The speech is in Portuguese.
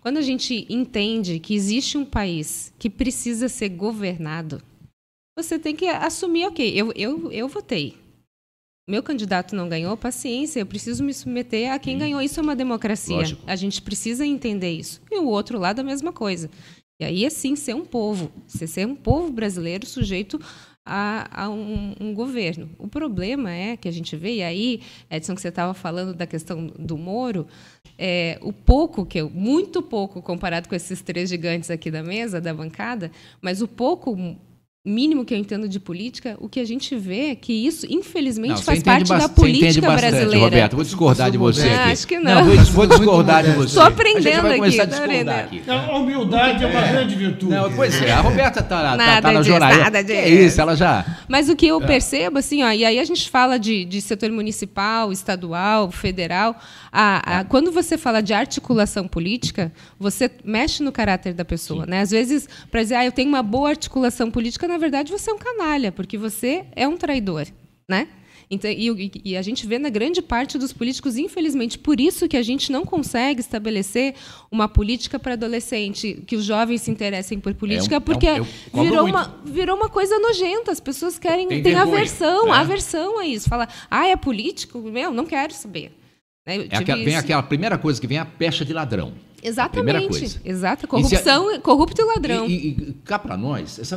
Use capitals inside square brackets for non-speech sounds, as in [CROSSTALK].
Quando a gente entende que existe um país que precisa ser governado, você tem que assumir, ok, eu, eu, eu votei. Meu candidato não ganhou, paciência, eu preciso me submeter a quem ganhou. Isso é uma democracia. Lógico. A gente precisa entender isso. E o outro lado, a mesma coisa. E aí, assim, ser um povo. Você ser um povo brasileiro sujeito a, a um, um, governo. O problema é que a gente vê, e aí, Edson, que você estava falando da questão do Moro, é, o pouco que eu, muito pouco comparado com esses três gigantes aqui da mesa, da bancada, mas o pouco mínimo que eu entendo de política, o que a gente vê é que isso, infelizmente, não, faz parte da política bastante, brasileira. Roberto, vou discordar de você aqui. Acho que não. não vou, discordar de [LAUGHS] você. Estou aprendendo a aqui. A aqui. a humildade é uma é. grande virtude. Não, pois é, a Roberta está tá, tá na jornada. Nada disso. É isso, ela já... Mas o que eu é. percebo, assim, ó, e aí a gente fala de, de setor municipal, estadual, federal, a, a, é. quando você fala de articulação política, você mexe no caráter da pessoa. Né? Às vezes, para dizer, ah, eu tenho uma boa articulação política, na verdade, você é um canalha, porque você é um traidor, né? Então, e, e, a gente vê na grande parte dos políticos, infelizmente, por isso que a gente não consegue estabelecer uma política para adolescente, que os jovens se interessem por política, é um, porque é um, virou, uma, virou uma coisa nojenta. As pessoas querem. Tem, tem vergonha, aversão, né? aversão a isso. Fala, ah, é político? Meu, não quero saber. Né? É aquela, vem aquela primeira coisa que vem a pecha de ladrão. É Exatamente. Exato. Corrupção, e a, corrupto e ladrão. E, e, e cá para nós, essa